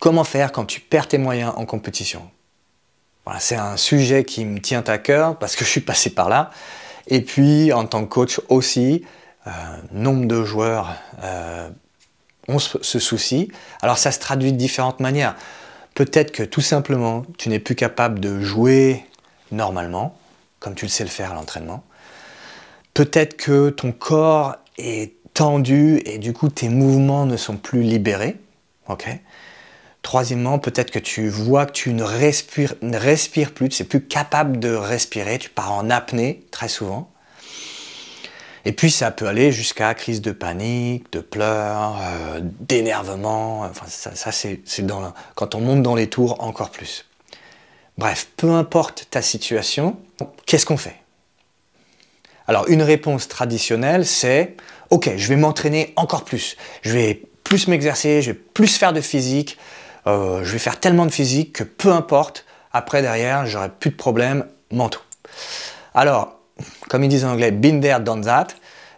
Comment faire quand tu perds tes moyens en compétition C'est un sujet qui me tient à cœur parce que je suis passé par là. Et puis en tant que coach aussi, euh, nombre de joueurs euh, ont ce souci. Alors ça se traduit de différentes manières. Peut-être que tout simplement, tu n'es plus capable de jouer normalement, comme tu le sais le faire à l'entraînement. Peut-être que ton corps est tendu et du coup tes mouvements ne sont plus libérés. ok Troisièmement, peut-être que tu vois que tu ne respires, ne plus, tu n'es plus capable de respirer, tu pars en apnée très souvent. Et puis ça peut aller jusqu'à crise de panique, de pleurs, euh, d'énervement. Enfin, ça, ça c'est quand on monte dans les tours encore plus. Bref, peu importe ta situation, qu'est-ce qu'on fait Alors une réponse traditionnelle, c'est ok, je vais m'entraîner encore plus, je vais plus m'exercer, je vais plus faire de physique, euh, je vais faire tellement de physique que peu importe, après derrière, j'aurai plus de problèmes mentaux. Alors, comme ils disent en anglais, binder there, that,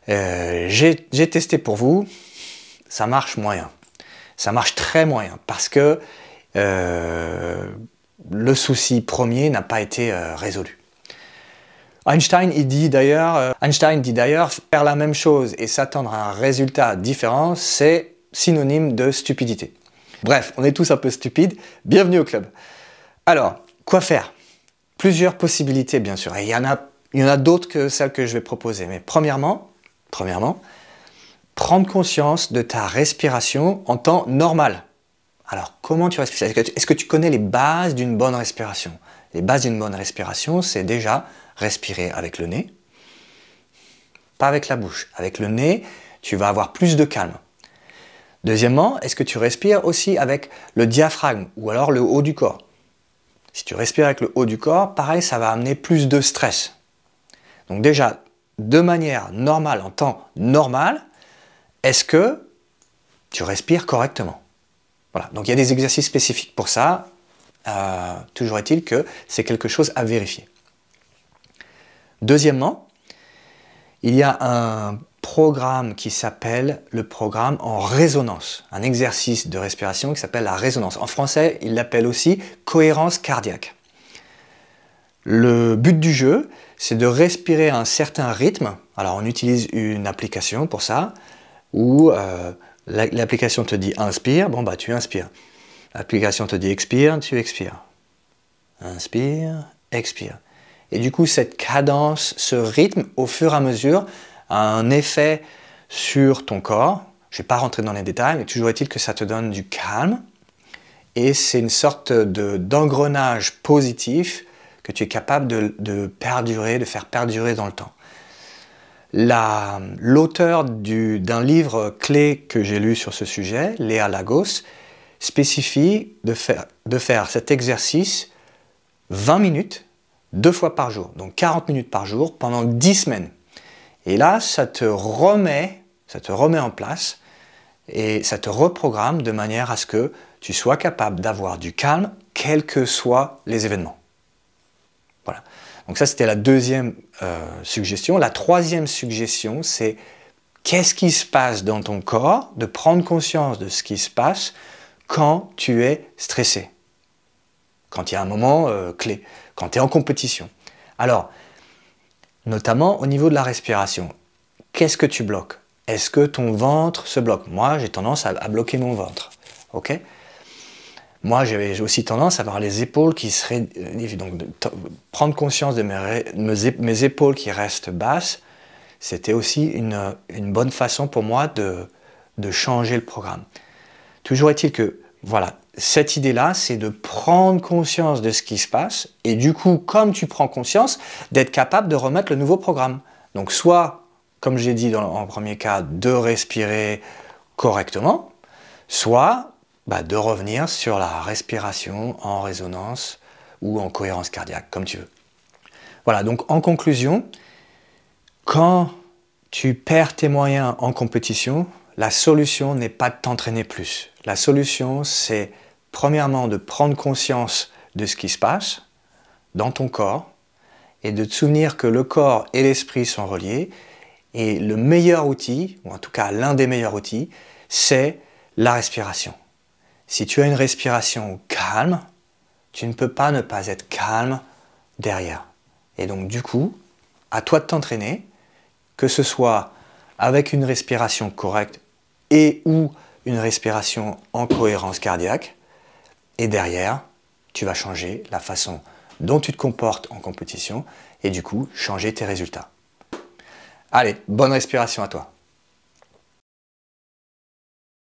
euh, j'ai testé pour vous, ça marche moyen. Ça marche très moyen parce que euh, le souci premier n'a pas été résolu. Einstein, il dit d'ailleurs, Einstein dit d'ailleurs, faire la même chose et s'attendre à un résultat différent, c'est synonyme de stupidité. Bref, on est tous un peu stupides. Bienvenue au club. Alors, quoi faire Plusieurs possibilités, bien sûr. Et il y en a, il y en a d'autres que celles que je vais proposer. Mais premièrement, premièrement, prendre conscience de ta respiration en temps normal. Alors, comment tu respires Est-ce que, tu connais les bases d'une bonne respiration Les bases d'une bonne respiration, c'est déjà respirer avec le nez, pas avec la bouche. Avec le nez, tu vas avoir plus de calme. Deuxièmement, est-ce que tu respires aussi avec le diaphragme ou alors le haut du corps Si tu respires avec le haut du corps, pareil, ça va amener plus de stress. Donc déjà, de manière normale, en temps normal, est-ce que tu respires correctement Voilà, donc il y a des exercices spécifiques pour ça. Euh, toujours est-il que c'est quelque chose à vérifier. Deuxièmement, il y a un programme qui s'appelle le programme en résonance, un exercice de respiration qui s'appelle la résonance. En français, il l'appelle aussi cohérence cardiaque. Le but du jeu, c'est de respirer à un certain rythme. Alors on utilise une application pour ça, où euh, l'application te dit inspire, bon bah tu inspires. L'application te dit expire, tu expires. Inspire, expire. Et du coup, cette cadence, ce rythme, au fur et à mesure, un effet sur ton corps. Je ne vais pas rentrer dans les détails, mais toujours est-il que ça te donne du calme. Et c'est une sorte d'engrenage positif que tu es capable de, de, perdurer, de faire perdurer dans le temps. L'auteur d'un livre clé que j'ai lu sur ce sujet, Léa Lagos, spécifie de faire, de faire cet exercice 20 minutes, deux fois par jour, donc 40 minutes par jour, pendant 10 semaines. Et là, ça te remet, ça te remet en place et ça te reprogramme de manière à ce que tu sois capable d'avoir du calme, quels que soient les événements. Voilà. Donc ça, c'était la deuxième euh, suggestion. La troisième suggestion, c'est qu'est-ce qui se passe dans ton corps, de prendre conscience de ce qui se passe quand tu es stressé, quand il y a un moment euh, clé, quand tu es en compétition. Alors, notamment au niveau de la respiration. Qu'est-ce que tu bloques Est-ce que ton ventre se bloque Moi, j'ai tendance à, bloquer mon ventre. Ok Moi, j'avais aussi tendance à avoir les épaules qui seraient... Euh, donc, prendre conscience de mes, mes, épaules qui restent basses, c'était aussi une, bonne façon pour moi de, de changer le programme. Toujours est-il que, voilà, cette idée-là, c'est de prendre conscience de ce qui se passe et du coup, comme tu prends conscience, d'être capable de remettre le nouveau programme. Donc soit, comme j'ai dit en premier cas, de respirer correctement, soit bah, de revenir sur la respiration en résonance ou en cohérence cardiaque, comme tu veux. Voilà, donc en conclusion, quand tu perds tes moyens en compétition, la solution n'est pas de t'entraîner plus la solution, c'est premièrement de prendre conscience de ce qui se passe dans ton corps et de te souvenir que le corps et l'esprit sont reliés. Et le meilleur outil, ou en tout cas l'un des meilleurs outils, c'est la respiration. Si tu as une respiration calme, tu ne peux pas ne pas être calme derrière. Et donc du coup, à toi de t'entraîner, que ce soit avec une respiration correcte et ou une respiration en cohérence cardiaque. Et derrière, tu vas changer la façon dont tu te comportes en compétition et du coup changer tes résultats. Allez, bonne respiration à toi.